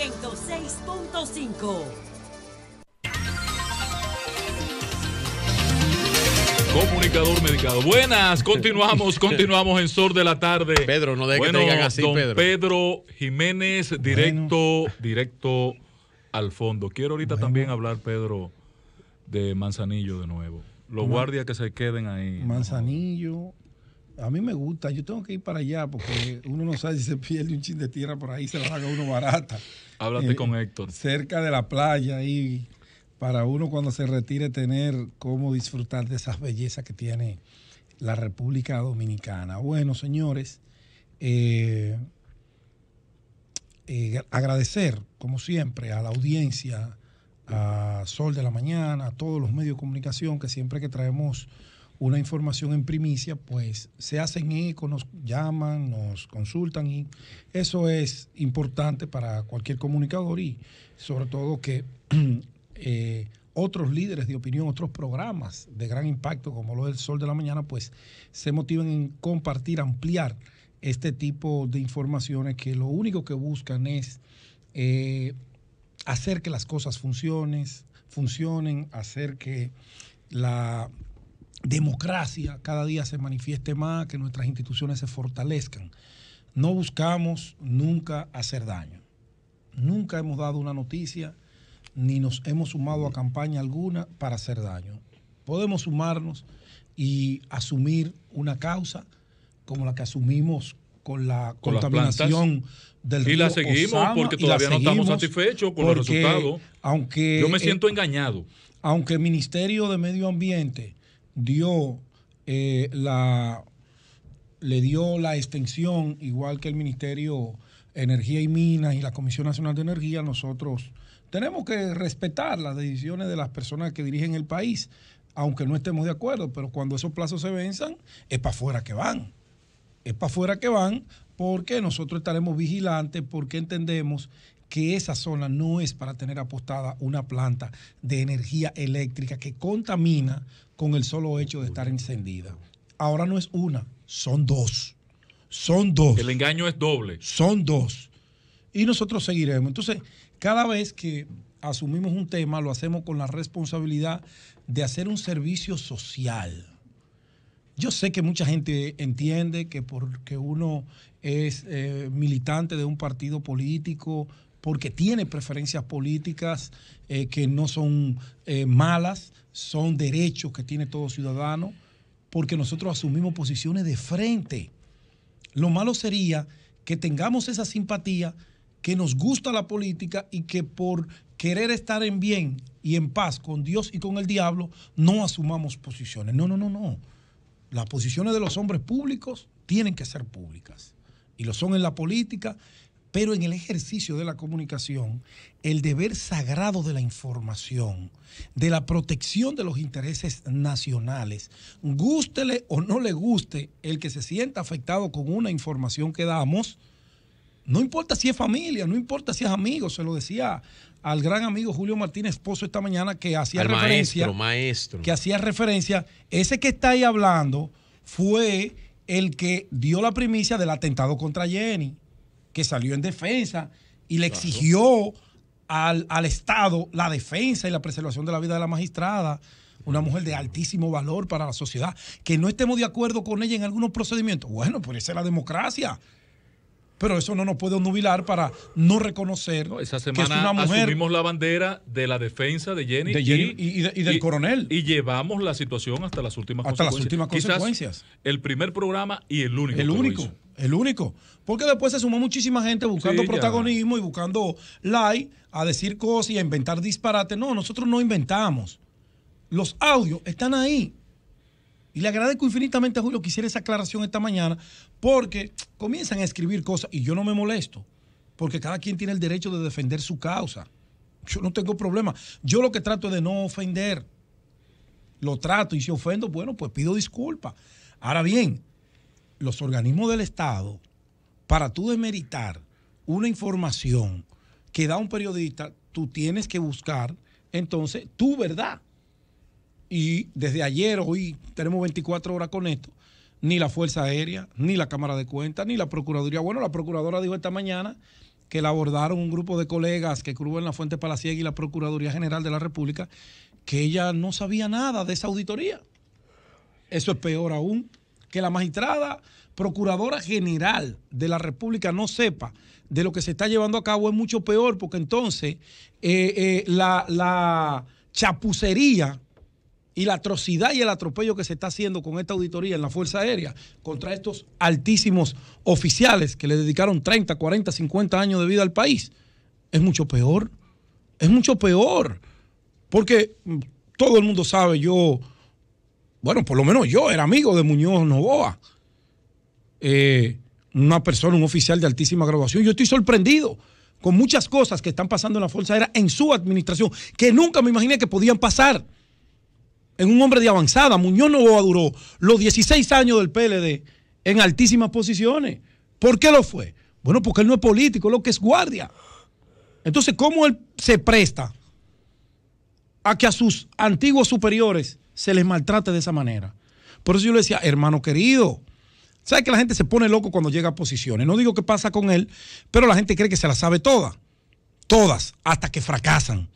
106.5. Comunicador medicado. Buenas, continuamos, continuamos en Sor de la Tarde. Pedro, no dejen que así, don Pedro. Pedro Jiménez, directo, directo al fondo. Quiero ahorita también hablar, Pedro, de Manzanillo de nuevo. Los guardias que se queden ahí. Manzanillo, a mí me gusta, yo tengo que ir para allá porque uno no sabe si se pierde un chin de tierra por ahí, se lo haga uno barata. Háblate eh, con Héctor. Cerca de la playa y para uno cuando se retire tener cómo disfrutar de esas bellezas que tiene la República Dominicana. Bueno, señores, eh, eh, agradecer, como siempre, a la audiencia, a Sol de la Mañana, a todos los medios de comunicación que siempre que traemos una información en primicia, pues se hacen eco, nos llaman, nos consultan y eso es importante para cualquier comunicador y sobre todo que eh, otros líderes de opinión, otros programas de gran impacto como lo del Sol de la Mañana, pues se motiven en compartir, ampliar este tipo de informaciones que lo único que buscan es eh, hacer que las cosas funcionen, hacer que la democracia cada día se manifieste más, que nuestras instituciones se fortalezcan. No buscamos nunca hacer daño. Nunca hemos dado una noticia ni nos hemos sumado a campaña alguna para hacer daño. Podemos sumarnos y asumir una causa como la que asumimos con la contaminación del río Y la seguimos porque todavía no estamos satisfechos con los resultados. Aunque, Yo me eh, siento engañado. Aunque el Ministerio de Medio Ambiente dio eh, la le dio la extensión, igual que el Ministerio de Energía y Minas y la Comisión Nacional de Energía, nosotros tenemos que respetar las decisiones de las personas que dirigen el país, aunque no estemos de acuerdo, pero cuando esos plazos se venzan, es para afuera que van. Es para afuera que van porque nosotros estaremos vigilantes, porque entendemos que esa zona no es para tener apostada una planta de energía eléctrica que contamina con el solo hecho de estar encendida. Ahora no es una, son dos. Son dos. El engaño es doble. Son dos. Y nosotros seguiremos. Entonces, cada vez que asumimos un tema, lo hacemos con la responsabilidad de hacer un servicio social. Yo sé que mucha gente entiende que porque uno es eh, militante de un partido político, porque tiene preferencias políticas eh, que no son eh, malas, son derechos que tiene todo ciudadano, porque nosotros asumimos posiciones de frente. Lo malo sería que tengamos esa simpatía, que nos gusta la política y que por querer estar en bien y en paz con Dios y con el diablo, no asumamos posiciones. No, no, no, no. Las posiciones de los hombres públicos tienen que ser públicas. Y lo son en la política pero en el ejercicio de la comunicación, el deber sagrado de la información, de la protección de los intereses nacionales, gústele o no le guste el que se sienta afectado con una información que damos, no importa si es familia, no importa si es amigo, se lo decía al gran amigo Julio Martínez Pozo esta mañana que hacía referencia. maestro. Que hacía referencia. Ese que está ahí hablando fue el que dio la primicia del atentado contra Jenny que salió en defensa y le exigió al, Estado la defensa y la preservación de la vida de la magistrada, una mujer de altísimo valor para la sociedad. Que no estemos de acuerdo con ella en algunos procedimientos, bueno, pues esa es la democracia. Pero eso no nos puede nubilar para no reconocer esa semana que es una mujer. Asumimos la bandera de la defensa de Jenny, y, del coronel. Y llevamos la situación hasta las últimas consecuencias. Hasta las últimas consecuencias. El primer programa y el único. El único. El único. Porque después se sumó muchísima gente buscando protagonismo y buscando like a decir cosas y a inventar disparates. No, nosotros no inventamos. Los audios están ahí. Y le agradezco infinitamente a Julio que hiciera esa aclaración esta mañana, porque comienzan a escribir cosas y yo no me molesto, porque cada quien tiene el derecho de defender su causa. Yo no tengo problema. Yo lo que trato es de no ofender. Lo trato y si ofendo, bueno, pues pido disculpas. Ahora bien, los organismos del Estado, para tú demeritar una información que da un periodista, tú tienes que buscar entonces tu verdad. Y desde ayer, hoy tenemos 24 horas con esto, ni la Fuerza Aérea, ni la Cámara de Cuentas, ni la Procuraduría. Bueno, la Procuradora dijo esta mañana que la abordaron un grupo de colegas que cubren la Fuente Palaciega y la Procuraduría General de la República, que ella no sabía nada de esa auditoría. Eso es peor aún que la magistrada procuradora general de la República no sepa de lo que se está llevando a cabo es mucho peor, porque entonces eh, eh, la, la chapucería y la atrocidad y el atropello que se está haciendo con esta auditoría en la Fuerza Aérea contra estos altísimos oficiales que le dedicaron 30, 40, 50 años de vida al país, es mucho peor. Es mucho peor. Porque todo el mundo sabe, yo bueno, por lo menos yo era amigo de Muñoz Novoa, eh, una persona, un oficial de altísima graduación. Yo estoy sorprendido con muchas cosas que están pasando en la Fuerza Aérea en su administración, que nunca me imaginé que podían pasar. En un hombre de avanzada, Muñoz Novoa duró los 16 años del PLD en altísimas posiciones. ¿Por qué lo fue? Bueno, porque él no es político, lo que es guardia. Entonces, ¿cómo él se presta a que a sus antiguos superiores se les maltrate de esa manera. Por eso yo le decía, hermano querido, ¿sabes que la gente se pone loco cuando llega a posiciones? No digo qué pasa con él, pero la gente cree que se la sabe toda. Todas, hasta que fracasan.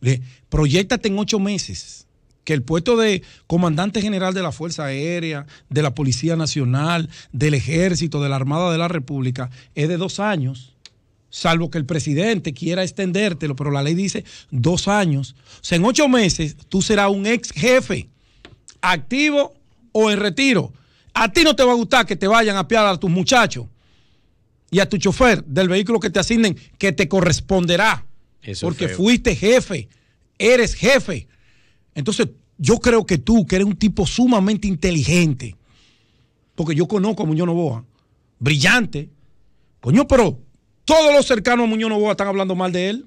Le, proyectate en ocho meses que el puesto de comandante general de la Fuerza Aérea, de la Policía Nacional, del Ejército, de la Armada de la República, es de dos años salvo que el presidente quiera extendértelo, pero la ley dice dos años. O sea, en ocho meses tú serás un ex jefe, activo o en retiro. A ti no te va a gustar que te vayan a piar a tus muchachos y a tu chofer del vehículo que te asignen, que te corresponderá. porque fuiste jefe, eres jefe. Entonces, yo creo que tú, que eres un tipo sumamente inteligente, porque yo conozco a Muñoz Novoa, brillante, coño, pero todos los cercanos a Muñoz Novoa están hablando mal de él.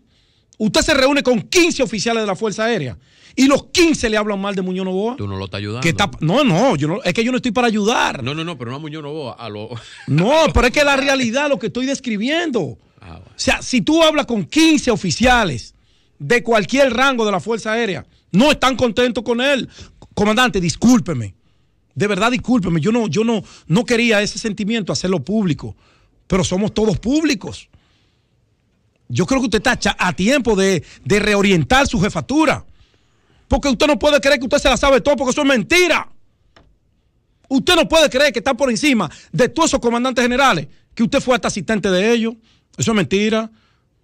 Usted se reúne con 15 oficiales de la Fuerza Aérea y los 15 le hablan mal de Muñoz Novoa. Tú no lo estás ayudando. no, no, yo es que yo no estoy para ayudar. No, no, no, pero no a Muñoz Novoa, a los. No, pero es que la realidad, lo que estoy describiendo. Ah, o sea, si tú hablas con 15 oficiales de cualquier rango de la Fuerza Aérea, no están contentos con él. Comandante, discúlpeme. De verdad, discúlpeme. Yo no, yo no, no quería ese sentimiento hacerlo público pero somos todos públicos. Yo creo que usted está a tiempo de, reorientar su jefatura. Porque usted no puede creer que usted se la sabe todo, porque eso es mentira. Usted no puede creer que está por encima de todos esos comandantes generales, que usted fue hasta asistente de ellos. Eso es mentira.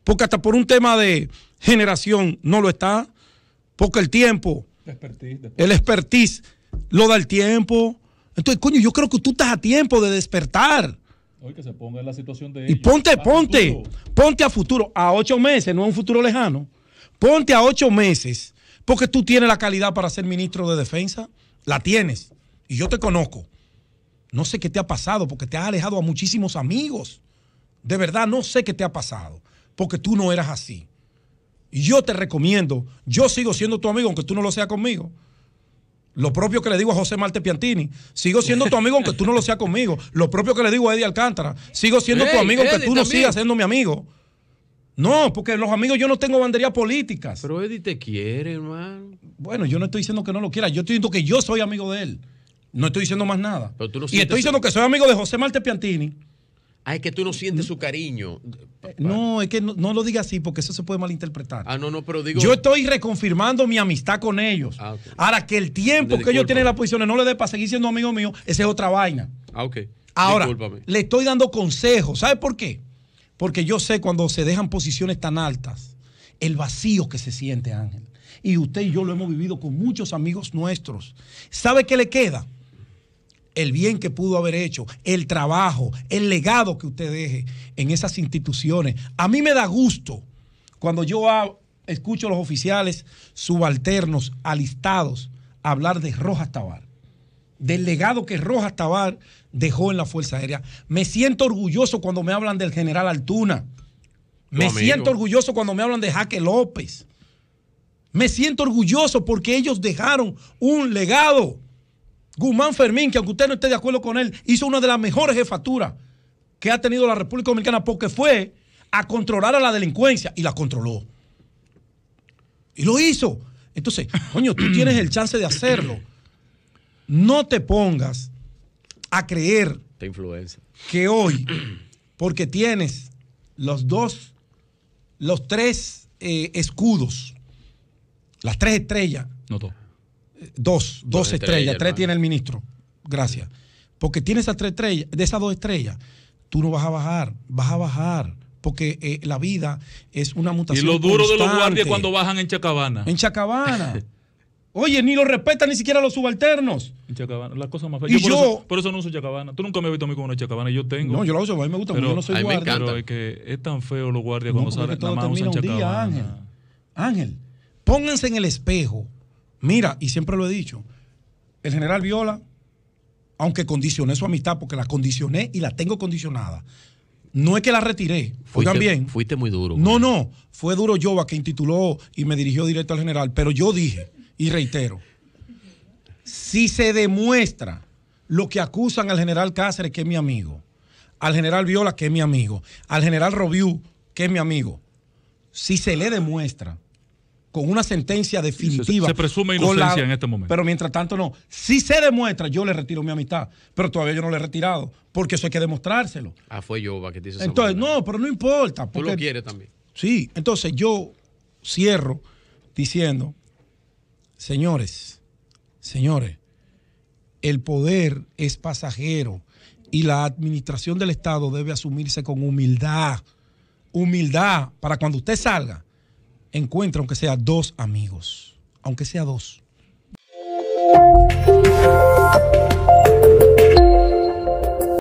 Porque hasta por un tema de generación no lo está. Porque el tiempo, el expertise, lo da el tiempo. Entonces, coño, yo creo que tú estás a tiempo de despertar que se ponga en la situación de. Y ponte, ponte, ponte a futuro, a ocho meses, no a un futuro lejano. Ponte a ocho meses, porque tú tienes la calidad para ser ministro de defensa. La tienes. Y yo te conozco. No sé qué te ha pasado, porque te has alejado a muchísimos amigos. De verdad, no sé qué te ha pasado, porque tú no eras así. Y yo te recomiendo, yo sigo siendo tu amigo, aunque tú no lo seas conmigo. Lo propio que le digo a José Marte Piantini, sigo siendo tu amigo aunque tú no lo seas conmigo. Lo propio que le digo a Eddie Alcántara, sigo siendo tu amigo aunque tú no sigas siendo mi amigo. No, porque los amigos yo no tengo banderías políticas. Pero Eddie te quiere, hermano. Bueno, yo no estoy diciendo que no lo quiera, yo estoy diciendo que yo soy amigo de él. No estoy diciendo más nada. y estoy diciendo que soy amigo de José Marte Piantini Ah, es que tú no sientes mm. su cariño. Eh, no, es que no, lo diga así porque eso se puede malinterpretar. Ah, no, no, pero digo. Yo estoy reconfirmando mi amistad con ellos. Ah, Ahora que el tiempo que ellos tienen las posiciones no le dé para seguir siendo amigo mío, esa es otra vaina. Ah, ok. Ahora, le estoy dando consejos. ¿Sabe por qué? Porque yo sé cuando se dejan posiciones tan altas, el vacío que se siente, Ángel. Y usted y yo lo hemos vivido con muchos amigos nuestros. ¿Sabe qué le queda? el bien que pudo haber hecho, el trabajo, el legado que usted deje en esas instituciones. A mí me da gusto cuando yo escucho a los oficiales subalternos, alistados, hablar de Rojas Tabar, del legado que Rojas Tabar dejó en la Fuerza Aérea. Me siento orgulloso cuando me hablan del general Altuna. Me siento orgulloso cuando me hablan de Jaque López. Me siento orgulloso porque ellos dejaron un legado. Guzmán Fermín, que aunque usted no esté de acuerdo con él, hizo una de las mejores jefaturas que ha tenido la República Dominicana porque fue a controlar a la delincuencia y la controló. Y lo hizo. Entonces, coño, tú tienes el chance de hacerlo. No te pongas a creer influencia. que hoy, porque tienes los dos, los tres eh, escudos, las tres estrellas. No dos, dos, estrellas, tres tiene el ministro. Gracias. Porque tiene esas tres estrellas, de esas dos estrellas, tú no vas a bajar, vas a bajar porque eh, la vida es una mutación. Y lo duro de los guardias cuando bajan en Chacabana. En Chacabana. Oye, ni lo respetan ni siquiera los subalternos. En Chacabana, las cosas más feas. Y yo, por, eso, no uso Chacabana. Tú nunca me has visto a mí con una Chacabana, yo tengo. No, yo la uso, a mí me gusta, pero, yo no soy guardia. pero es que es tan feo los guardias cuando salen, nada más usan Chacabana. Ángel, Ángel, pónganse en el espejo Mira, y siempre lo he dicho, el general Viola, aunque condicioné su amistad, porque la condicioné y la tengo condicionada, no es que la retiré. fue también, fuiste muy duro. No, no, fue duro a que intituló y me dirigió directo al general, pero yo dije, y reitero, si se demuestra lo que acusan al general Cáceres, que es mi amigo, al general Viola, que es mi amigo, al general Robiú, que es mi amigo, si se le demuestra con una sentencia definitiva. Se, presume inocencia en este momento. Pero mientras tanto, no. Si se demuestra, yo le retiro mi amistad. Pero todavía yo no le he retirado. Porque eso hay que demostrárselo. Ah, fue yo, va, que te hizo Entonces, no, pero no importa. Porque, Tú lo quieres también. Sí. Entonces, yo cierro diciendo, señores, señores, el poder es pasajero y la administración del Estado debe asumirse con humildad. Humildad para cuando usted salga encuentra aunque sea dos amigos, aunque sea dos.